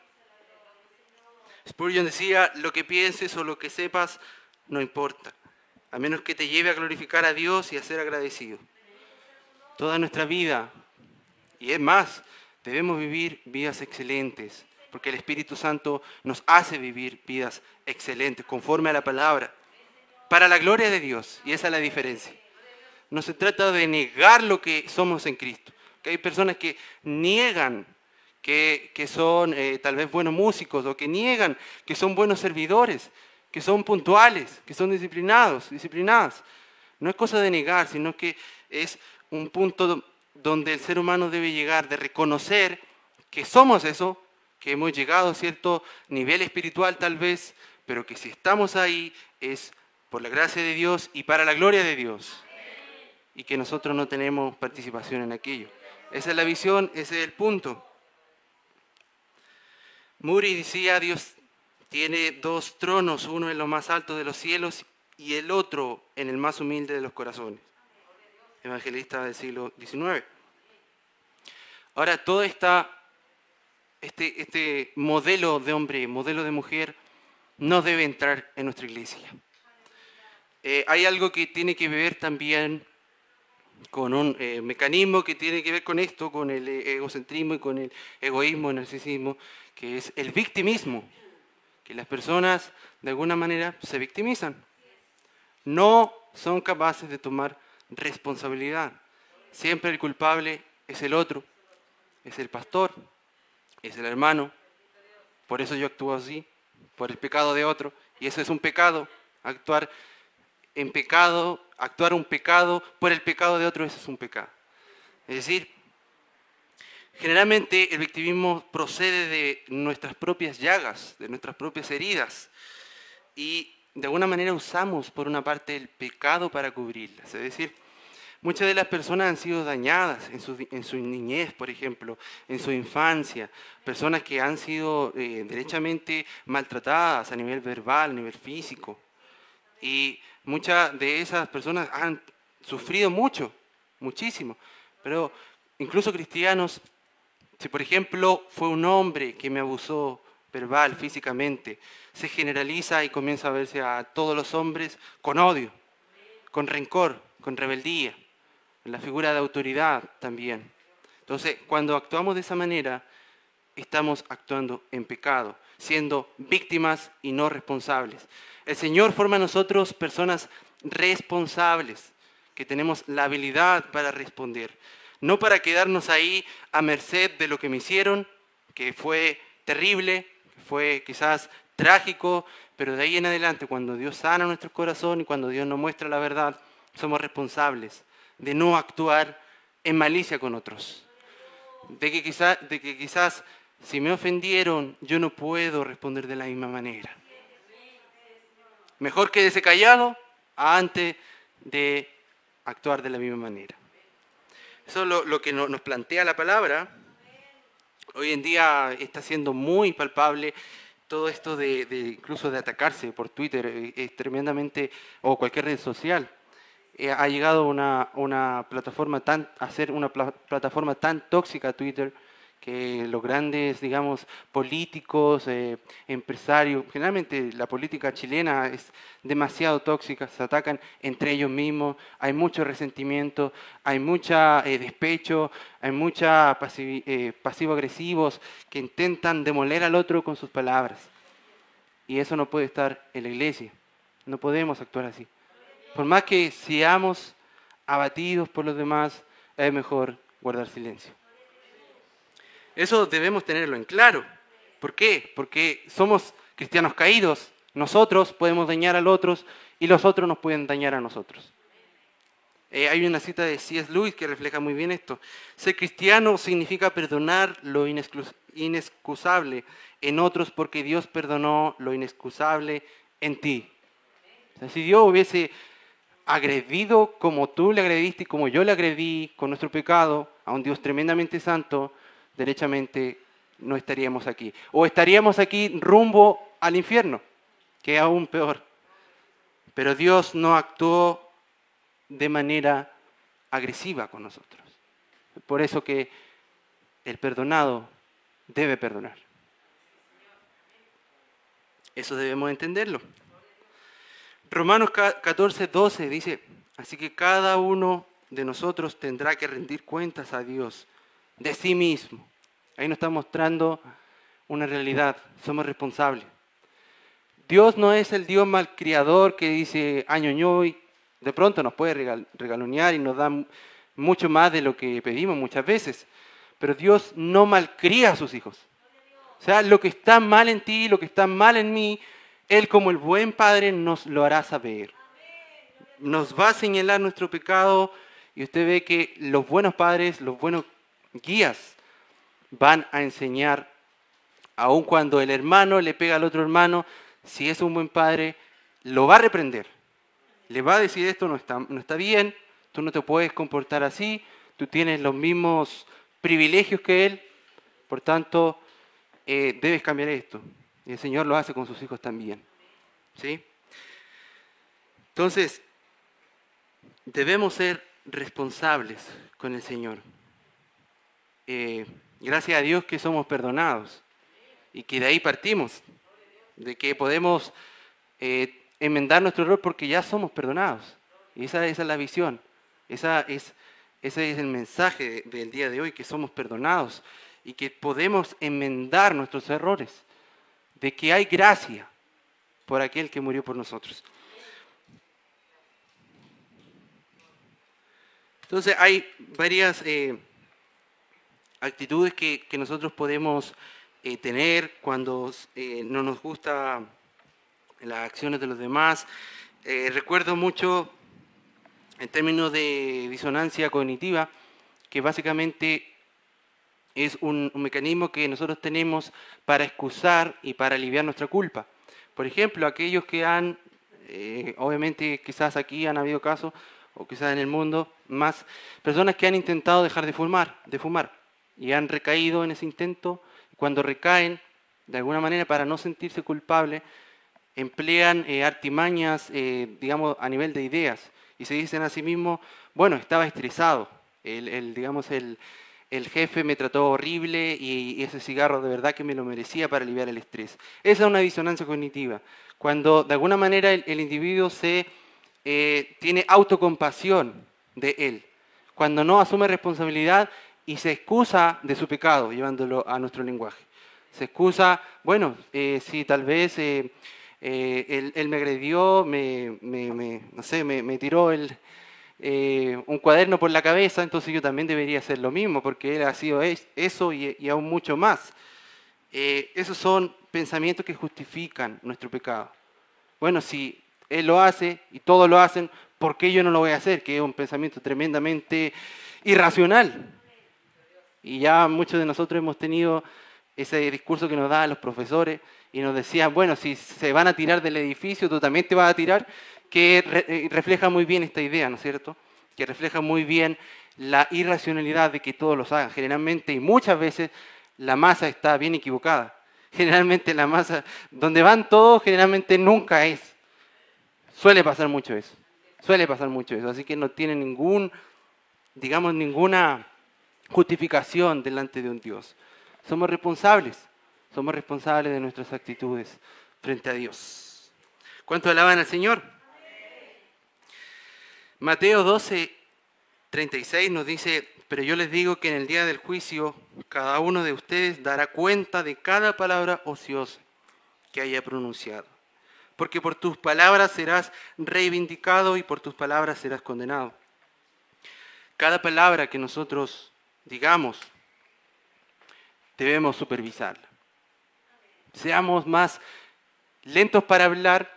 Spurgeon decía, lo que pienses o lo que sepas, no importa, a menos que te lleve a glorificar a Dios y a ser agradecido. Toda nuestra vida, y es más, Debemos vivir vidas excelentes, porque el Espíritu Santo nos hace vivir vidas excelentes, conforme a la palabra, para la gloria de Dios. Y esa es la diferencia. No se trata de negar lo que somos en Cristo. hay personas que niegan que, son eh, tal vez buenos músicos o que niegan que son buenos servidores, que son puntuales, que son disciplinados, disciplinadas. No es cosa de negar, sino que es un punto donde el ser humano debe llegar, de reconocer que somos eso, que hemos llegado a cierto nivel espiritual tal vez, pero que si estamos ahí es por la gracia de Dios y para la gloria de Dios, y que nosotros no tenemos participación en aquello. Esa es la visión, ese es el punto. Muri decía, Dios tiene dos tronos, uno en lo más alto de los cielos y el otro en el más humilde de los corazones evangelista del siglo XIX. Ahora, todo este, este modelo de hombre, modelo de mujer, no debe entrar en nuestra iglesia. Eh, hay algo que tiene que ver también con un eh, mecanismo que tiene que ver con esto, con el eh, egocentrismo y con el egoísmo, el narcisismo, que es el victimismo, que las personas de alguna manera se victimizan, no son capaces de tomar responsabilidad. Siempre el culpable es el otro, es el pastor, es el hermano. Por eso yo actúo así, por el pecado de otro. Y eso es un pecado, actuar en pecado, actuar un pecado por el pecado de otro, eso es un pecado. Es decir, generalmente el victimismo procede de nuestras propias llagas, de nuestras propias heridas. Y de alguna manera usamos por una parte el pecado para cubrirlas. Es decir, muchas de las personas han sido dañadas en su, niñez, por ejemplo, en su infancia, personas que han sido eh, derechamente maltratadas a nivel verbal, a nivel físico. Y muchas de esas personas han sufrido mucho, muchísimo. Pero incluso cristianos, si por ejemplo fue un hombre que me abusó, verbal, físicamente, se generaliza y comienza a verse a todos los hombres con odio, con rencor, con rebeldía, en la figura de autoridad también. Entonces, cuando actuamos de esa manera, estamos actuando en pecado, siendo víctimas y no responsables. El Señor forma a nosotros personas responsables, que tenemos la habilidad para responder, no para quedarnos ahí a merced de lo que me hicieron, que fue terrible, fue quizás trágico, pero de ahí en adelante, cuando Dios sana nuestro corazón y cuando Dios nos muestra la verdad, somos responsables de no actuar en malicia con otros. De que, quizás, de que quizás si me ofendieron, yo no puedo responder de la misma manera. Mejor quédese callado antes de actuar de la misma manera. Eso es lo que nos plantea la palabra. Hoy en día está siendo muy palpable todo esto de, incluso de atacarse por Twitter eh, es tremendamente o cualquier red social eh, ha llegado una, una plataforma tan a ser una plataforma tan tóxica a Twitter que los grandes, digamos, políticos, eh, empresarios, generalmente la política chilena es demasiado tóxica, se atacan entre ellos mismos, hay mucho resentimiento, hay mucho eh, despecho, hay mucha eh, pasivo-agresivos que intentan demoler al otro con sus palabras. Y eso no puede estar en la iglesia, no podemos actuar así. Por más que seamos abatidos por los demás, es mejor guardar silencio. Eso debemos tenerlo en claro. ¿Por qué? Porque somos cristianos caídos. Nosotros podemos dañar a los otros y los otros nos pueden dañar a nosotros. Eh, hay una cita de C.S. Lewis que refleja muy bien esto. Ser cristiano significa perdonar lo inexcusable en otros porque Dios perdonó lo inexcusable en ti. si Dios hubiese agredido como tú le agrediste y como yo le agredí con nuestro pecado a un Dios tremendamente santo, derechamente no estaríamos aquí. O estaríamos aquí rumbo al infierno, que es aún peor. Pero Dios no actuó de manera agresiva con nosotros. Por eso que el perdonado debe perdonar. Eso debemos entenderlo. Romanos 14, 12 dice, así que cada uno de nosotros tendrá que rendir cuentas a Dios de sí mismo Ahí nos está mostrando una realidad. Somos responsables. Dios no es el Dios malcriador que dice año y de pronto nos puede regalonear y nos da mucho más de lo que pedimos muchas veces. Pero Dios no malcría a sus hijos. O sea, lo que está mal en ti, lo que está mal en mí, Él como el buen Padre nos lo hará saber. Nos va a señalar nuestro pecado y usted ve que los buenos padres, los buenos guías, van a enseñar, aun cuando el hermano le pega al otro hermano, si es un buen padre, lo va a reprender. Le va a decir esto no está, no está bien, tú no te puedes comportar así, tú tienes los mismos privilegios que él, por tanto, eh, debes cambiar esto. Y el Señor lo hace con sus hijos también. ¿Sí? Entonces, debemos ser responsables con el Señor. Eh, Gracias a Dios que somos perdonados y que de ahí partimos, de que podemos eh, enmendar nuestro error porque ya somos perdonados. Y esa, es la visión, esa es, ese es el mensaje del día de hoy, que somos perdonados y que podemos enmendar nuestros errores, de que hay gracia por aquel que murió por nosotros. Entonces hay varias... Eh, actitudes que, nosotros podemos eh, tener cuando eh, no nos gustan las acciones de los demás. Eh, recuerdo mucho, en términos de disonancia cognitiva, que básicamente es un, mecanismo que nosotros tenemos para excusar y para aliviar nuestra culpa. Por ejemplo, aquellos que han, obviamente quizás aquí han habido casos, o quizás en el mundo, más personas que han intentado dejar de fumar, de fumar y han recaído en ese intento. Cuando recaen, de alguna manera, para no sentirse culpable emplean eh, artimañas, eh, digamos, a nivel de ideas. Y se dicen a sí mismos, bueno, estaba estresado, el, digamos, el, jefe me trató horrible y, ese cigarro de verdad que me lo merecía para aliviar el estrés. Esa es una disonancia cognitiva. Cuando de alguna manera el, individuo se eh, tiene autocompasión de él, cuando no asume responsabilidad y se excusa de su pecado, llevándolo a nuestro lenguaje. Se excusa, bueno, eh, si tal vez eh, eh, él, me agredió, me, no sé, me, tiró un cuaderno por la cabeza, entonces yo también debería hacer lo mismo, porque él ha sido eso y aún mucho más. esos son pensamientos que justifican nuestro pecado. Bueno, si él lo hace y todos lo hacen, ¿por qué yo no lo voy a hacer? Que es un pensamiento tremendamente irracional. Y ya muchos de nosotros hemos tenido ese discurso que nos daban los profesores y nos decían, bueno, si se van a tirar del edificio, tú también te vas a tirar, que eh, refleja muy bien esta idea, ¿no es cierto? Que refleja muy bien la irracionalidad de que todos los hagan. Generalmente y muchas veces la masa está bien equivocada. *laughs* Generalmente la masa, donde van todos, generalmente nunca es. Suele pasar mucho eso. Suele pasar mucho eso. Así que no tiene ningún, digamos, ninguna justificación delante de un Dios. Somos responsables, somos responsables de nuestras actitudes frente a Dios. ¿Cuánto alaban al Señor? Mateo 12, 36 nos dice, pero yo les digo que en el día del juicio cada uno de ustedes dará cuenta de cada palabra ociosa que haya pronunciado. Porque por tus palabras serás reivindicado y por tus palabras serás condenado. Cada palabra que nosotros digamos, debemos supervisarla. Seamos más lentos para hablar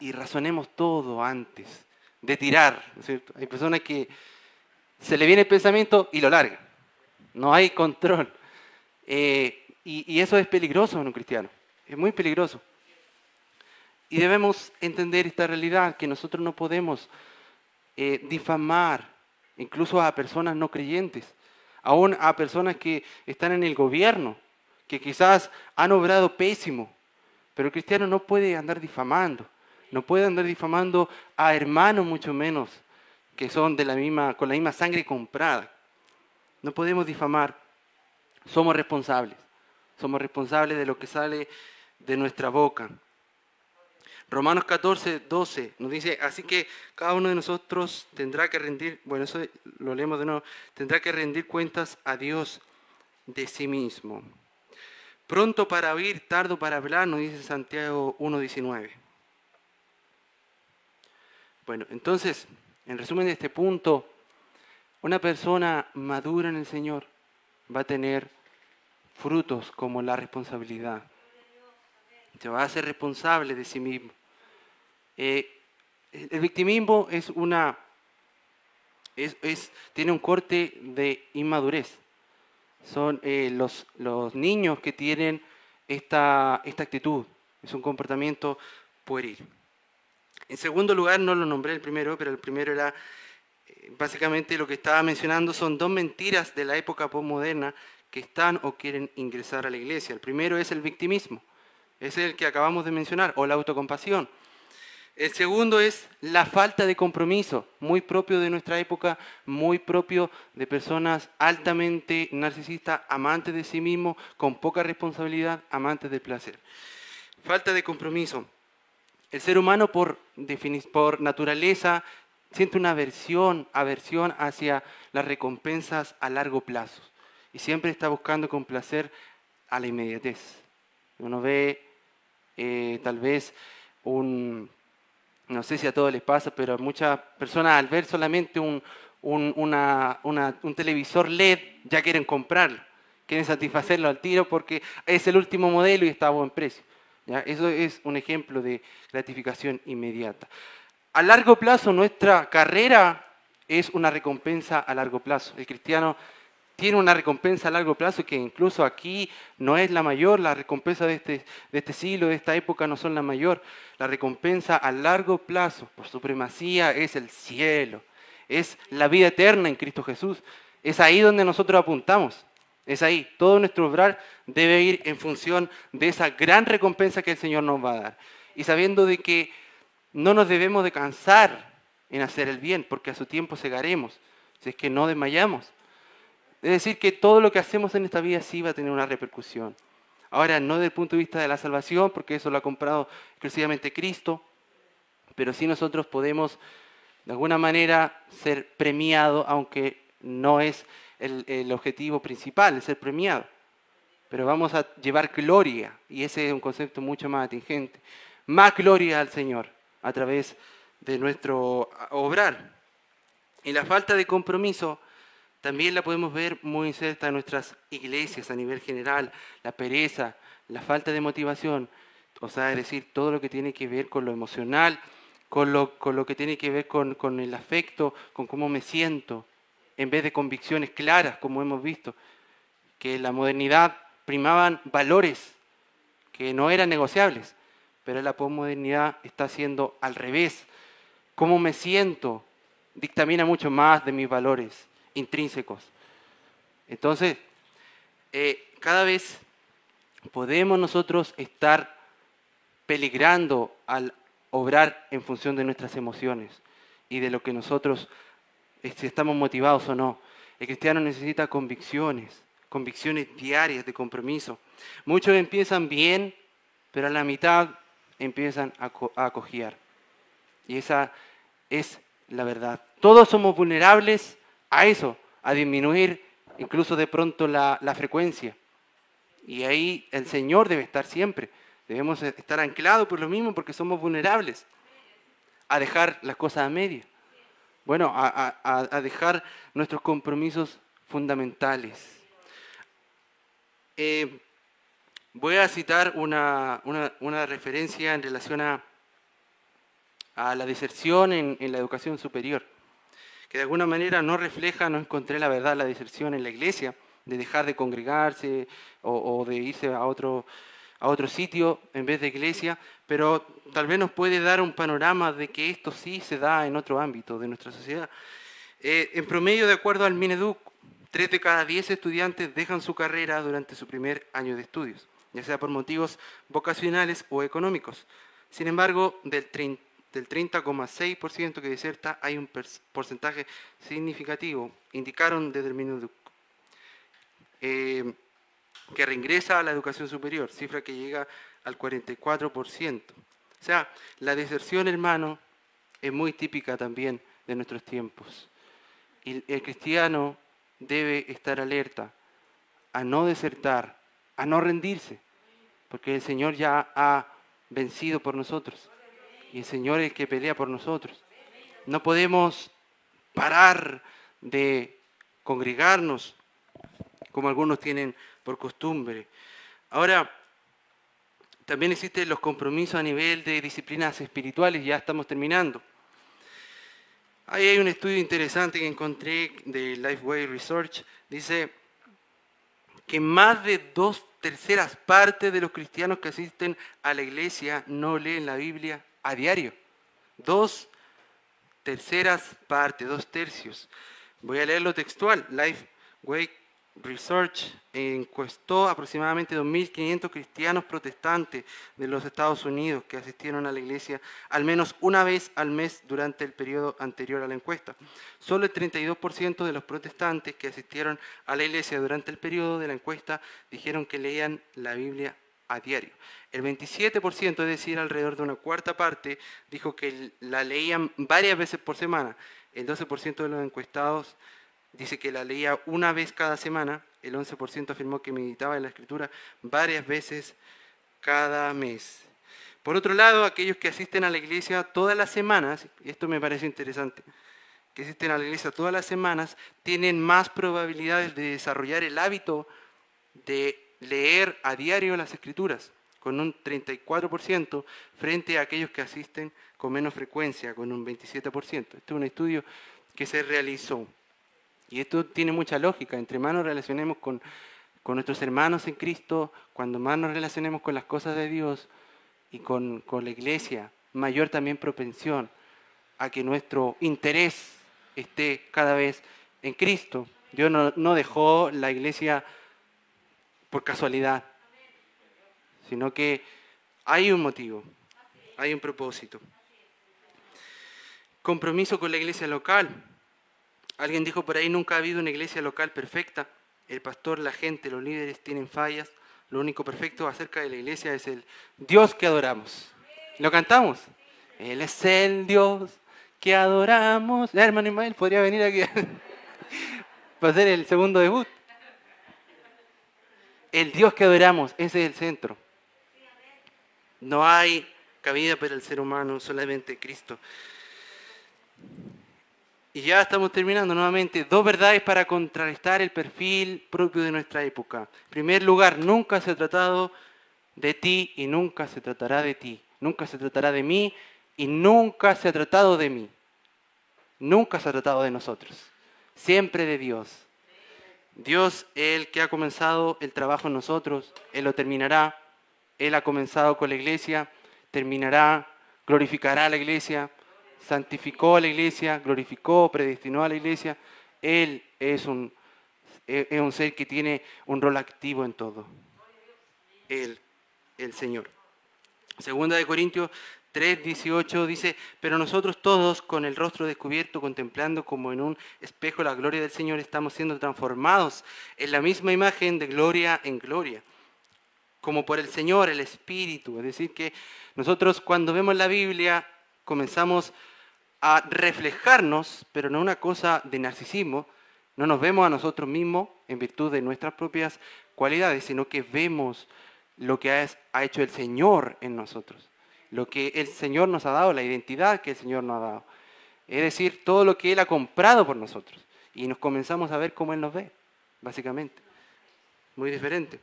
y razonemos todo antes de tirar. Hay personas que se le viene el pensamiento y lo largan. No hay control. Eh, y, eso es peligroso en un cristiano. Es muy peligroso. Y debemos entender esta realidad, que nosotros no podemos eh, difamar incluso a personas no creyentes aún a personas que están en el gobierno, que quizás han obrado pésimo, pero el cristiano no puede andar difamando, no puede andar difamando a hermanos mucho menos que son de la misma con la misma sangre comprada. No podemos difamar. Somos responsables. Somos responsables de lo que sale de nuestra boca. Romanos 14, 12 nos dice, así que cada uno de nosotros tendrá que rendir, bueno, eso lo leemos de nuevo, tendrá que rendir cuentas a Dios de sí mismo. Pronto para oír, tardo para hablar, nos dice Santiago 1.19. Bueno, entonces, en resumen de este punto, una persona madura en el Señor va a tener frutos como la responsabilidad. Se va a ser responsable de sí mismo. Eh, el victimismo es una, tiene un corte de inmadurez. Son eh, los, los, niños que tienen esta, esta actitud, es un comportamiento pueril. En segundo lugar, no lo nombré el primero, pero el primero era eh, básicamente lo que estaba mencionando son dos mentiras de la época postmoderna que están o quieren ingresar a la iglesia. El primero es el victimismo, es el que acabamos de mencionar, o la autocompasión. El segundo es la falta de compromiso, muy propio de nuestra época, muy propio de personas altamente narcisistas, amantes de sí mismos, con poca responsabilidad, amantes del placer. Falta de compromiso. El ser humano por, por naturaleza siente una aversión, aversión hacia las recompensas a largo plazo y siempre está buscando complacer a la inmediatez. Uno ve eh, tal vez un no sé si a todos les pasa, pero a muchas personas al ver solamente un, un televisor LED ya quieren comprarlo, quieren satisfacerlo al tiro porque es el último modelo y está a buen precio. Eso es un ejemplo de gratificación inmediata. A largo plazo nuestra carrera es una recompensa a largo plazo. El cristiano tiene una recompensa a largo plazo que incluso aquí no es la mayor, la recompensa este, de este, siglo, de esta época no son la mayor. La recompensa a largo plazo por supremacía es el cielo, es la vida eterna en Cristo Jesús. Es ahí donde nosotros apuntamos. Es ahí. Todo nuestro obrar debe ir en función de esa gran recompensa que el Señor nos va a dar. Y sabiendo de que no nos debemos de cansar en hacer el bien, porque a su tiempo segaremos, si es que no desmayamos. Es decir, que todo lo que hacemos en esta vida sí va a tener una repercusión. Ahora, no desde el punto de vista de la salvación, porque eso lo ha comprado exclusivamente Cristo, pero sí nosotros podemos, de alguna manera, ser premiado, aunque no es el, objetivo principal, el ser premiado. Pero vamos a llevar gloria, y ese es un concepto mucho más atingente. Más gloria al Señor a través de nuestro obrar. Y la falta de compromiso también la podemos ver muy incerta en nuestras iglesias a nivel general, la pereza, la falta de motivación, o sea, es decir, todo lo que tiene que ver con lo emocional, con lo, que tiene que ver con, el afecto, con cómo me siento, en vez de convicciones claras, como hemos visto, que en la modernidad primaban valores que no eran negociables, pero la posmodernidad está haciendo al revés. Cómo me siento dictamina mucho más de mis valores intrínsecos. Entonces, eh, cada vez podemos nosotros estar peligrando al obrar en función de nuestras emociones y de lo que nosotros, eh, si estamos motivados o no. El cristiano necesita convicciones, convicciones diarias de compromiso. Muchos empiezan bien, pero a la mitad empiezan a, acogiar. Y esa es la verdad. Todos somos vulnerables a eso, a disminuir incluso de pronto la, frecuencia. Y ahí el Señor debe estar siempre. Debemos estar anclados por lo mismo porque somos vulnerables a dejar las cosas a medio. Bueno, a, dejar nuestros compromisos fundamentales. Eh, voy a citar una, referencia en relación a, la deserción en la educación superior que de alguna manera no refleja, no encontré la verdad, la deserción en la iglesia, de dejar de congregarse o, de irse a otro, a otro sitio en vez de iglesia, pero tal vez nos puede dar un panorama de que esto sí se da en otro ámbito de nuestra sociedad. Eh, en promedio, de acuerdo al Mineduc, tres de cada diez estudiantes dejan su carrera durante su primer año de estudios, ya sea por motivos vocacionales o económicos. Sin embargo, del 30 del 30,6% que deserta hay un porcentaje significativo, indicaron desde el eh, que reingresa a la educación superior, cifra que llega al 44%. O sea, la deserción, hermano, es muy típica también de nuestros tiempos. Y el cristiano debe estar alerta a no desertar, a no rendirse, porque el Señor ya ha vencido por nosotros y el Señor es el que pelea por nosotros. No podemos parar de congregarnos como algunos tienen por costumbre. Ahora, también existen los compromisos a nivel de disciplinas espirituales, ya estamos terminando. Ahí hay un estudio interesante que encontré de Lifeway Research, dice que más de dos terceras partes de los cristianos que asisten a la iglesia no leen la Biblia a diario. Dos terceras partes, dos tercios. Voy a leer lo textual. Life Research encuestó aproximadamente 2.500 cristianos protestantes de los Estados Unidos que asistieron a la iglesia al menos una vez al mes durante el periodo anterior a la encuesta. Solo el 32% de los protestantes que asistieron a la iglesia durante el periodo de la encuesta dijeron que leían la Biblia a diario. El 27%, es decir, alrededor de una cuarta parte, dijo que la leían varias veces por semana. El 12% de los encuestados dice que la leía una vez cada semana. El 11% afirmó que meditaba en la escritura varias veces cada mes. Por otro lado, aquellos que asisten a la iglesia todas las semanas, y esto me parece interesante, que asisten a la iglesia todas las semanas, tienen más probabilidades de desarrollar el hábito de leer a diario las escrituras, con un 34%, frente a aquellos que asisten con menos frecuencia, con un 27%. Este es un estudio que se realizó. Y esto tiene mucha lógica. Entre más nos relacionemos con, nuestros hermanos en Cristo, cuando más nos relacionemos con las cosas de Dios y con, la iglesia, mayor también propensión a que nuestro interés esté cada vez en Cristo. Dios no dejó la iglesia por casualidad, sino que hay un motivo, hay un propósito. Compromiso con la iglesia local. Alguien dijo por ahí, nunca ha habido una iglesia local perfecta. El pastor, la gente, los líderes tienen fallas. Lo único perfecto acerca de la iglesia es el Dios que adoramos. ¿Lo cantamos? Él es el Dios que adoramos. La hermano Ismael, podría venir aquí. *laughs* para hacer el segundo debut. El Dios que adoramos, ese es el centro. No hay cabida para el ser humano, solamente Cristo. Y ya estamos terminando nuevamente. Dos verdades para contrarrestar el perfil propio de nuestra época. En primer lugar, nunca se ha tratado de ti y nunca se tratará de ti. Nunca se tratará de mí y nunca se ha tratado de mí. Nunca se ha tratado de nosotros. Siempre de Dios. Dios, el que ha comenzado el trabajo en nosotros, Él lo terminará. Él ha comenzado con la iglesia, terminará, glorificará a la iglesia, santificó a la iglesia, glorificó, predestinó a la iglesia. Él es un, es un ser que tiene un rol activo en todo. Él, el Señor. Segunda de Corintios 3.18 dice, pero nosotros todos con el rostro descubierto, contemplando como en un espejo la gloria del Señor, estamos siendo transformados en la misma imagen de gloria en gloria, como por el Señor, el Espíritu. Es decir, que nosotros cuando vemos la Biblia comenzamos a reflejarnos, pero no una cosa de narcisismo, no nos vemos a nosotros mismos en virtud de nuestras propias cualidades, sino que vemos lo que ha hecho el Señor en nosotros lo que el Señor nos ha dado, la identidad que el Señor nos ha dado. Es decir, todo lo que Él ha comprado por nosotros. Y nos comenzamos a ver cómo Él nos ve, básicamente. Muy diferente.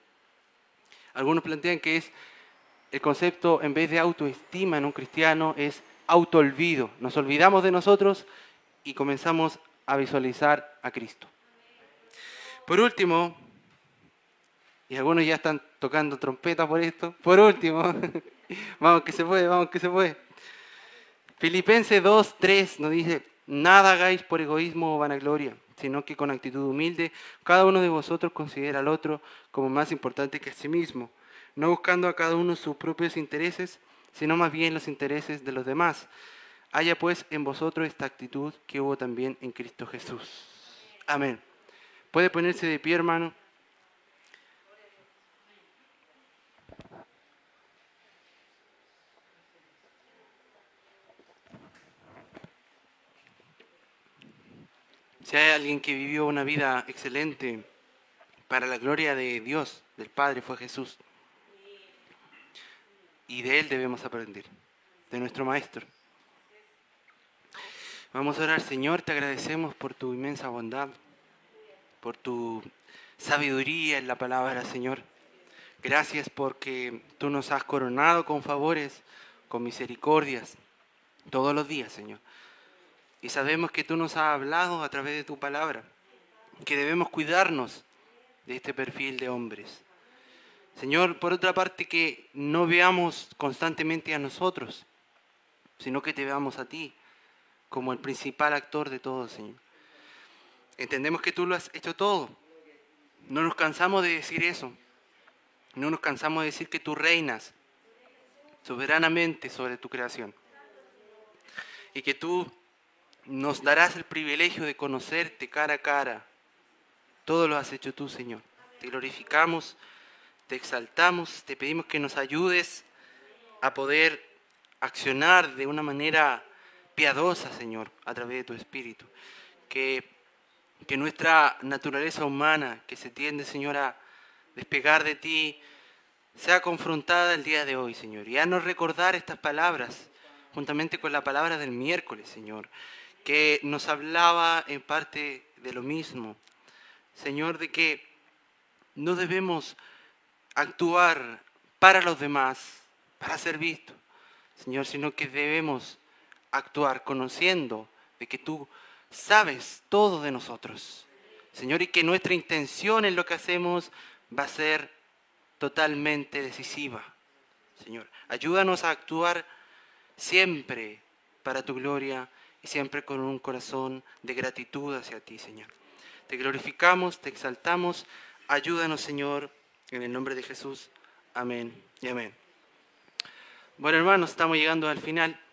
Algunos plantean que es el concepto, en vez de autoestima en un cristiano, es autoolvido. Nos olvidamos de nosotros y comenzamos a visualizar a Cristo. Por último, y algunos ya están tocando trompetas por esto, por último, *laughs* *laughs* vamos que se puede, vamos que se puede. Filipenses 2, 3 nos dice, nada hagáis por egoísmo o vanagloria, sino que con actitud humilde cada uno de vosotros considera al otro como más importante que a sí mismo, no buscando a cada uno sus propios intereses, sino más bien los intereses de los demás. Haya pues en vosotros esta actitud que hubo también en Cristo Jesús. Amén. Puede ponerse de pie, hermano. Si hay alguien que vivió una vida excelente para la gloria de Dios, del Padre, fue Jesús. Y de Él debemos aprender, de nuestro Maestro. Vamos a orar, Señor, te agradecemos por tu inmensa bondad, por tu sabiduría en la palabra, Señor. Gracias porque tú nos has coronado con favores, con misericordias, todos los días, Señor. Y sabemos que tú nos has hablado a través de tu palabra, que debemos cuidarnos de este perfil de hombres. Señor, por otra parte, que no veamos constantemente a nosotros, sino que te veamos a ti como el principal actor de todo, Señor. Entendemos que tú lo has hecho todo. No nos cansamos de decir eso. No nos cansamos de decir que tú reinas soberanamente sobre tu creación. Y que tú nos darás el privilegio de conocerte cara a cara. Todo lo has hecho tú, Señor. Te glorificamos, te exaltamos, te pedimos que nos ayudes a poder accionar de una manera piadosa, Señor, a través de tu Espíritu. Que, que nuestra naturaleza humana, que se tiende, Señor, a despegar de ti, sea confrontada el día de hoy, Señor. Y a no recordar estas palabras, juntamente con la palabra del miércoles, Señor que nos hablaba en parte de lo mismo. Señor, de que no debemos actuar para los demás, para ser vistos, Señor, sino que debemos actuar conociendo de que tú sabes todo de nosotros, Señor, y que nuestra intención en lo que hacemos va a ser totalmente decisiva. Señor, ayúdanos a actuar siempre para tu gloria y siempre con un corazón de gratitud hacia ti, Señor. Te glorificamos, te exaltamos, ayúdanos, Señor, en el nombre de Jesús. Amén y amén. Bueno, hermanos, estamos llegando al final.